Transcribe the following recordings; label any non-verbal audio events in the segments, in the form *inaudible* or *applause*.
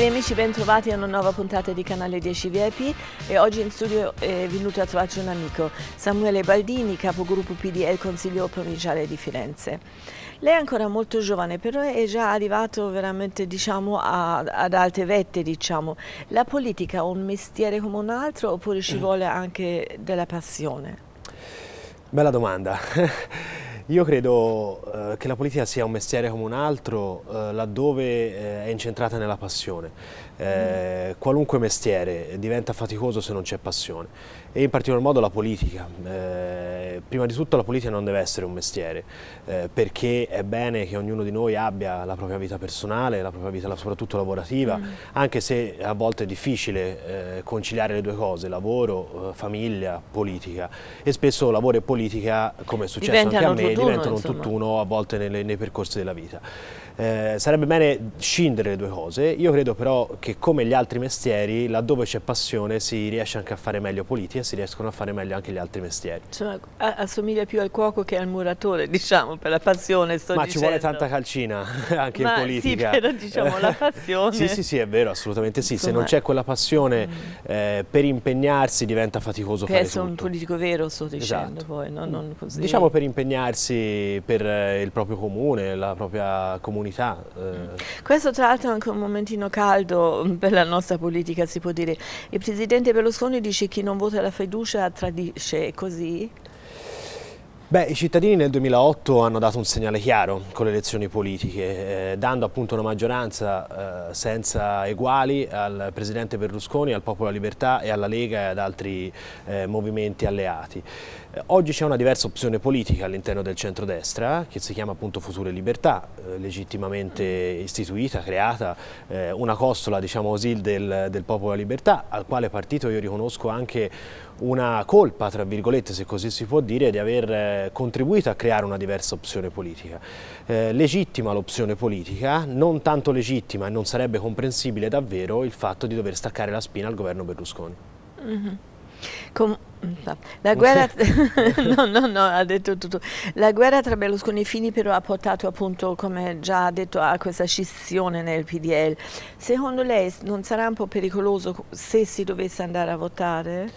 Cari amici, bentrovati a una nuova puntata di Canale 10 VIP e oggi in studio è venuto a trovarci un amico, Samuele Baldini, capogruppo PDL Consiglio Provinciale di Firenze. Lei è ancora molto giovane, però è già arrivato veramente diciamo, a, ad alte vette. Diciamo. La politica è un mestiere come un altro oppure ci mm. vuole anche della passione? Bella domanda. *laughs* Io credo eh, che la politica sia un mestiere come un altro, eh, laddove eh, è incentrata nella passione. Eh, qualunque mestiere diventa faticoso se non c'è passione e in particolar modo la politica. Eh, prima di tutto la politica non deve essere un mestiere, eh, perché è bene che ognuno di noi abbia la propria vita personale, la propria vita soprattutto lavorativa, mm. anche se a volte è difficile eh, conciliare le due cose, lavoro, eh, famiglia, politica e spesso lavoro e politica, come è successo diventano anche a me, tutt'uno, diventano un tutt'uno a volte nelle, nei percorsi della vita. Eh, sarebbe bene scindere le due cose, io credo però che come gli altri mestieri, laddove c'è passione si riesce anche a fare meglio politica e si riescono a fare meglio anche gli altri mestieri. Cioè, assomiglia più al cuoco che al muratore, diciamo, per la passione sto Ma dicendo. ci vuole tanta calcina *laughs* anche Ma in politica. Sì, però diciamo la *laughs* passione. sì, sì, sì, è vero, assolutamente sì. Insomma, Se non c'è quella passione mm. eh, per impegnarsi diventa faticoso per fare tutto. un politico vero sto dicendo esatto. poi, no? non così. Diciamo per impegnarsi per eh, il proprio comune, la propria comunità comunità. Eh. Questo tra l'altro è anche un momentino caldo mm, per la nostra politica, si può dire. Il Presidente Berlusconi dice che chi non vota la fiducia tradisce, è così? Beh, i cittadini nel 2008 hanno dato un segnale chiaro con le elezioni politiche, eh, dando appunto una maggioranza eh, senza eguali al Presidente Berlusconi, al Popolo Libertà e alla Lega e ad altri eh, movimenti alleati. Eh, oggi c'è una diversa opzione politica all'interno del centrodestra che si chiama appunto Future Libertà, eh, legittimamente istituita, creata, eh, una costola diciamo così del, del Popolo della Libertà al quale partito io riconosco anche una colpa, tra virgolette, se così si può dire, di aver contribuito a creare una diversa opzione politica. legittima l'opzione politica, non tanto legittima e non sarebbe comprensibile davvero il fatto di dover staccare la spina al governo Berlusconi. Mm -hmm. La, guerra *laughs* no, no, La guerra, tra Berlusconi e Fini però ha portato appunto, come già ha detto, a questa scissione nel PDL. Secondo lei non sarà un po' pericoloso se si dovesse andare a votare?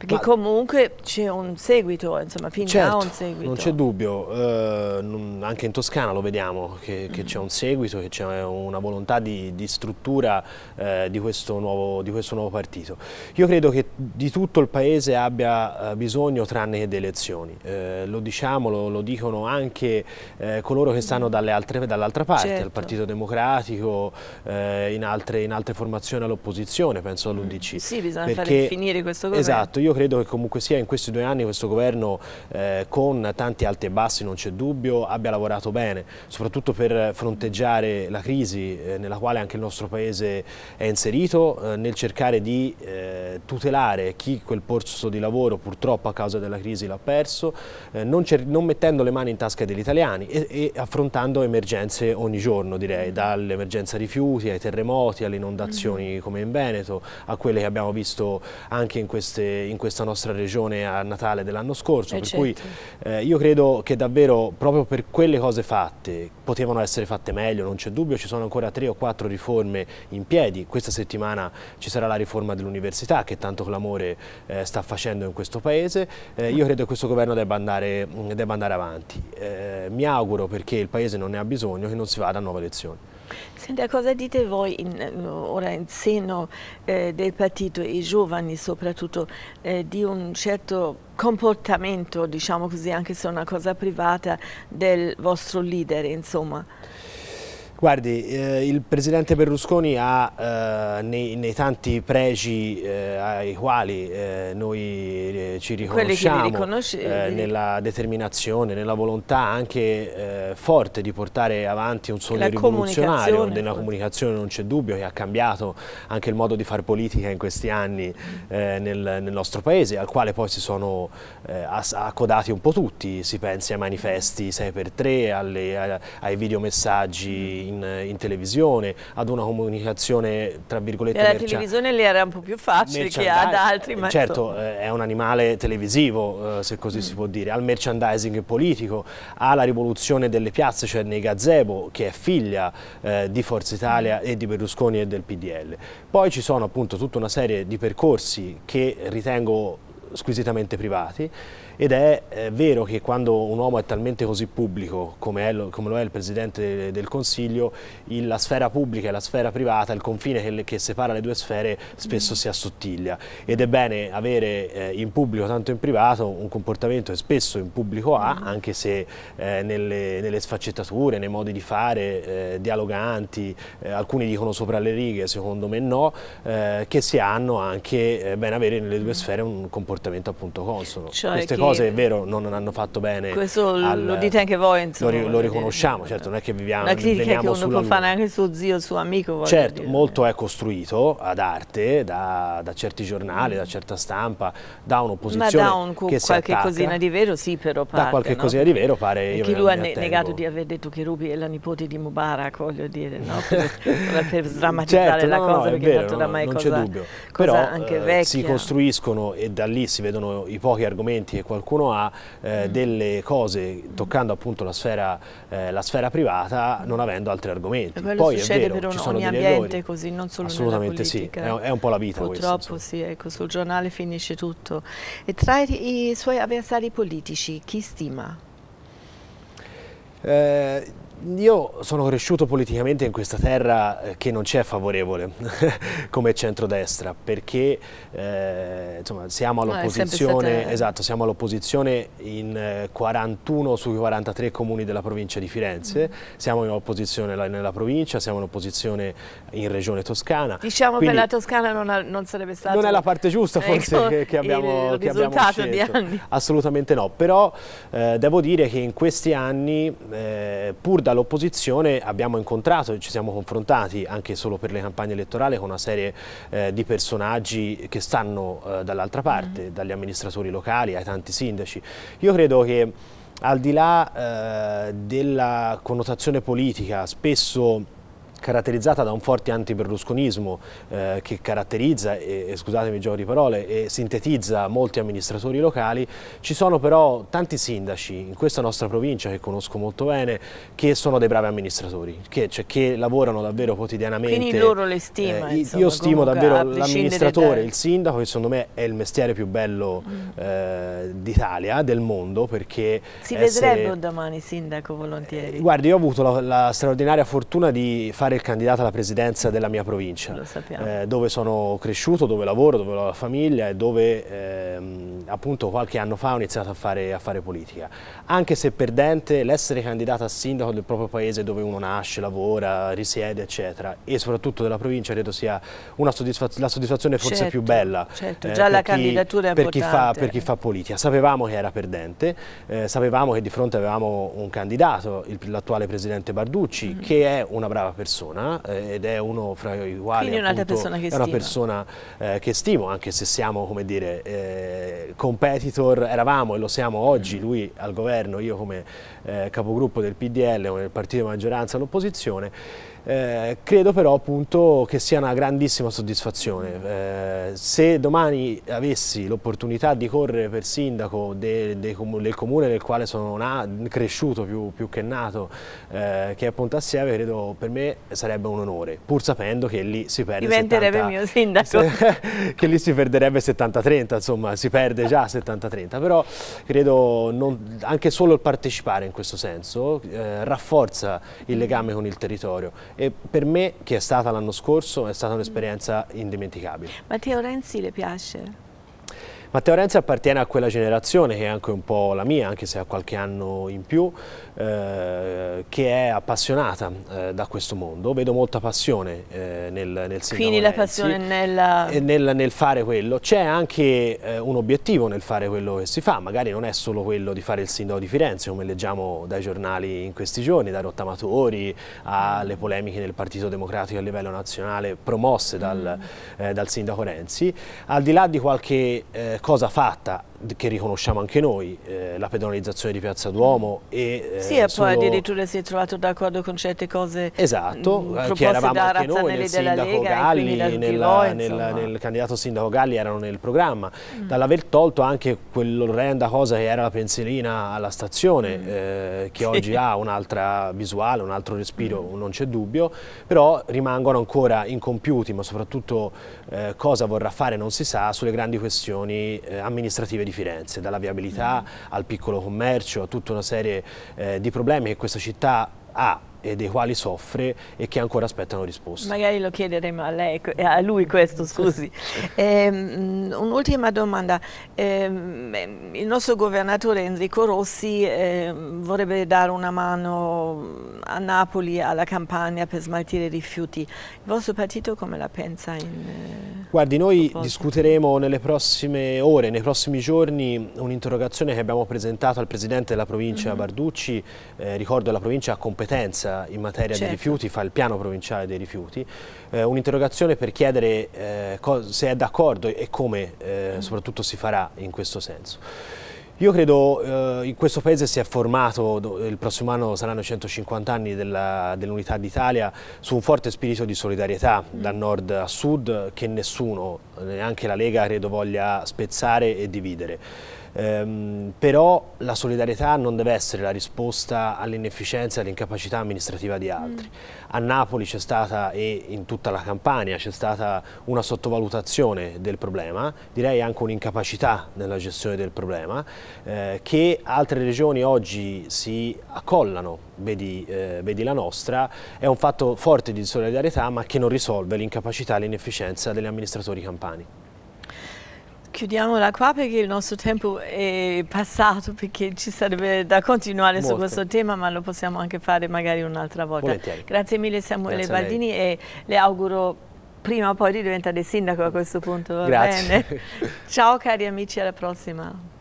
Perché Ma comunque c'è un seguito, insomma, fin certo, un seguito. non c'è dubbio, eh, non, anche in Toscana lo vediamo, che, che c'è un seguito, che c'è una volontà di, di struttura eh, di, questo nuovo, di, questo nuovo, partito. Io credo che di tutto il Paese abbia eh, bisogno tranne che delle elezioni, eh, lo diciamo, lo, lo dicono anche eh, coloro che stanno dall'altra dall parte, certo. al Partito Democratico, eh, in altre, in, altre, formazioni all'opposizione, penso all'Udc. Sì, bisogna perché, fare finire questo governo. Esatto, io io credo che comunque sia in questi due anni questo governo eh, con tanti alti e bassi, non c'è dubbio, abbia lavorato bene, soprattutto per fronteggiare la crisi eh, nella quale anche il nostro Paese è inserito, eh, nel cercare di eh, tutelare chi quel posto di lavoro purtroppo a causa della crisi l'ha perso, eh, non, non, mettendo le mani in tasca degli italiani e, e affrontando emergenze ogni giorno direi, dall'emergenza rifiuti ai terremoti, alle inondazioni mm-hmm. come in Veneto, a quelle che abbiamo visto anche in queste, in questa nostra regione a Natale dell'anno scorso, eh per certo. cui eh, io credo che davvero proprio per quelle cose fatte potevano essere fatte meglio, non c'è dubbio, ci sono ancora tre o quattro riforme in piedi, questa settimana ci sarà la riforma dell'università che tanto clamore eh, sta facendo in questo paese, eh, io credo che questo governo debba andare, debba andare avanti, eh, mi auguro perché il paese non ne ha bisogno che non si vada a nuove elezioni. Senta, cosa dite voi in, eh, ora in seno eh, del partito i giovani soprattutto eh, di un certo comportamento, diciamo così, anche se è una cosa privata, del vostro leader, insomma? Guardi, eh, il Presidente Berlusconi ha eh, nei, nei, tanti pregi eh, ai quali eh, noi eh, ci riconosciamo eh, nella determinazione, nella volontà anche forte di portare avanti un sogno La rivoluzionario della comunicazione, non c'è dubbio, che ha cambiato anche il modo di fare politica in questi anni nel, nel, nostro Paese, al quale poi si sono accodati un po' tutti, si pensi ai manifesti 6x3, alle, ai, ai videomessaggi mm in, in televisione, ad una comunicazione tra virgolette Nella mercia... televisione lì era un po' più facile che ad altri. Ma certo, eh, è un animale televisivo, eh, se così mm. si può dire, al merchandising politico, alla rivoluzione delle piazze, cioè nei gazebo, che è figlia eh, di Forza Italia mm. e di Berlusconi e del PDL. Poi ci sono appunto tutta una serie di percorsi che ritengo squisitamente privati ed è, è eh, vero che quando un uomo è talmente così pubblico come, è, come lo è il Presidente del Consiglio, il, la sfera pubblica e la sfera privata, il confine che, che separa le due sfere spesso mm. si assottiglia ed è bene avere eh, in pubblico tanto in privato un comportamento che spesso in pubblico ha, anche se eh, nelle, nelle, sfaccettature, nei modi di fare, eh, dialoganti, eh, alcuni dicono sopra le righe, secondo me no, eh, che si hanno anche, eh, bene avere nelle due sfere un comportamento appunto consono. Cioè Queste che cose, è vero, non, hanno fatto bene. Questo al, lo dite anche voi, insomma. Lo, lo riconosciamo, certo, non è che viviamo La critica che uno può fare anche suo zio, suo amico. Certo, dire. molto è costruito ad arte, da, da certi giornali, mm. da certa stampa, da un'opposizione Ma da un, qualche attacca, cosina di vero sì però pare. Da qualche no? cosina di vero pare... Io chi lui ha ne negato di aver detto che Rubi è la nipote di Mubarak, voglio dire, no? *laughs* per, per sdrammatizzare certo, la no, cosa, no, perché vero, tanto oramai no, non cosa, c'è dubbio. Cosa però, anche eh, vecchia. si costruiscono e da lì si vedono i pochi argomenti che qualcuno qualcuno ha eh, mm. delle cose toccando appunto la sfera, eh, la sfera privata non avendo altri argomenti. Poi è vero, per un, ci sono ogni ambiente errori. così, non solo Assolutamente sì, è, è, un po' la vita Purtroppo questo, sì, ecco, sul giornale finisce tutto. E tra i, i suoi avversari politici chi stima? Eh, io sono cresciuto politicamente in questa terra eh, che non c'è favorevole *laughs* come centrodestra perché eh, insomma, siamo all'opposizione no, esatto, siamo all'opposizione in 41 eh, sui 43 comuni della provincia di Firenze, mm. siamo in opposizione nella provincia, siamo in opposizione in regione toscana. Diciamo Quindi, che la Toscana non, ha, non sarebbe stata... Non è la parte giusta ecco, forse ecco, che, che, abbiamo, che abbiamo scelto. Assolutamente no, però eh, devo dire che in questi anni eh, pur da dall'opposizione abbiamo incontrato e ci siamo confrontati anche solo per le campagne elettorali con una serie eh, di personaggi che stanno eh, dall'altra parte, mm dagli amministratori locali ai tanti sindaci. Io credo che al di là eh, della connotazione politica spesso caratterizzata da un forte anti-berlusconismo eh, che caratterizza, e, scusatemi il gioco di parole, e sintetizza molti amministratori locali, ci sono però tanti sindaci in questa nostra provincia che conosco molto bene che sono dei bravi amministratori, che, cioè, che lavorano davvero quotidianamente. Quindi loro le stima. Eh, insomma, io stimo davvero l'amministratore, da... il sindaco che secondo me è il mestiere più bello mm. eh, d'Italia, del mondo perché... Si essere... vedrebbe domani sindaco volentieri. guardi, io ho avuto la, la straordinaria fortuna di fare diventare il candidato alla presidenza della mia provincia, eh, dove sono cresciuto, dove lavoro, dove ho la famiglia e dove ehm, appunto qualche anno fa ho iniziato a fare, a fare politica. Anche se perdente, l'essere candidato a sindaco del proprio paese dove uno nasce, lavora, risiede, eccetera, e soprattutto della provincia, credo sia soddisfaz la soddisfazione forse certo, più bella. Certo, eh, già la chi, candidatura è per Chi fa, per chi fa politica. Sapevamo che era perdente, eh, sapevamo che di fronte avevamo un candidato, l'attuale presidente Barducci, mm -hmm. che è una brava persona persona eh, ed è uno fra i quali appunto, persona è una persona eh, che stimo, anche se siamo come dire eh, competitor, eravamo e lo siamo oggi, mm. lui al governo, io come eh, capogruppo del PDL, come partito di maggioranza all'opposizione eh, credo però appunto che sia una grandissima soddisfazione. Eh, se domani avessi l'opportunità di correre per sindaco de, de, del comune nel quale sono na, cresciuto più, più, che nato, eh, che è Pontassieve, credo per me sarebbe un onore, pur sapendo che lì si perde Diventerebbe 70, mio sindaco. Se, *laughs* che lì si perderebbe 70-30, insomma, si perde già 70-30, però credo non, anche solo il partecipare in questo senso eh, rafforza il legame con il territorio e per me, che è stata l'anno scorso, è stata un'esperienza indimenticabile. Matteo Renzi le piace? Matteo Renzi appartiene a quella generazione che è anche un po' la mia, anche se ha qualche anno in più, eh, che è appassionata eh, da questo mondo. Vedo molta passione eh, nel, nel Quindi la passione nella... nel, nel, fare quello. C'è anche eh, un obiettivo nel fare quello che si fa, magari non è solo quello di fare il sindaco di Firenze, come leggiamo dai giornali in questi giorni, dai rottamatori alle polemiche nel Partito Democratico a livello nazionale promosse dal, mm. Eh, dal sindaco Renzi. Al di là di qualche eh, cosa fatta che riconosciamo anche noi, eh, la pedonalizzazione di Piazza Duomo e... Eh, sì, e poi addirittura si è trovato d'accordo con certe cose Esatto, mm, eh, che eravamo anche noi, nel sindaco Lega, Galli, nella, voi, nel, nel, candidato sindaco Galli erano nel programma, mm. dall'aver tolto anche quell'orrenda cosa che era la pensilina alla stazione, mm. eh, che *laughs* sì. oggi ha un'altra visuale, un altro respiro, mm. non c'è dubbio, però rimangono ancora incompiuti, ma soprattutto eh, cosa vorrà fare non si sa, sulle grandi questioni eh, amministrative di di Firenze, dalla viabilità al piccolo commercio, a tutta una serie eh, di problemi che questa città ha e dei quali soffre e che ancora aspettano risposte. Magari lo chiederemo a lei, a lui questo, scusi. eh, un'ultima domanda. Eh, il nostro governatore Enrico Rossi eh, vorrebbe dare una mano a Napoli, alla campagna per smaltire i rifiuti. Il vostro partito come la pensa? In, eh, Guardi, noi proposta? discuteremo nelle prossime ore, nei prossimi giorni, un'interrogazione che abbiamo presentato al Presidente della provincia mm -hmm. Barducci. Eh, ricordo che la provincia ha competenza urgenza in materia certo. di rifiuti, fa il piano provinciale dei rifiuti, eh, un'interrogazione per chiedere eh, se è d'accordo e come eh, mm. soprattutto si farà in questo senso. Io credo eh, in questo paese si è formato, il prossimo anno saranno 150 anni dell'unità dell d'Italia, su un forte spirito di solidarietà mm. da nord a sud che nessuno, neanche la Lega, credo voglia spezzare e dividere. Ehm, però la solidarietà non deve essere la risposta all'inefficienza e all'incapacità amministrativa di altri. Mm. A Napoli c'è stata e in tutta la Campania c'è stata una sottovalutazione del problema, direi anche un'incapacità nella gestione del problema, eh, che altre regioni oggi si accollano Vedi, eh, vedi, la nostra, è un fatto forte di solidarietà ma che non risolve l'incapacità e l'inefficienza degli amministratori campani chiudiamola qua perché il nostro tempo è passato, perché ci sarebbe da continuare Molte. su questo tema, ma lo possiamo anche fare magari un'altra volta. Volentieri. Grazie mille Samuele Grazie Baldini e le auguro prima o poi di diventare sindaco a questo punto. Grazie. Bene. *laughs* Ciao cari amici, alla prossima.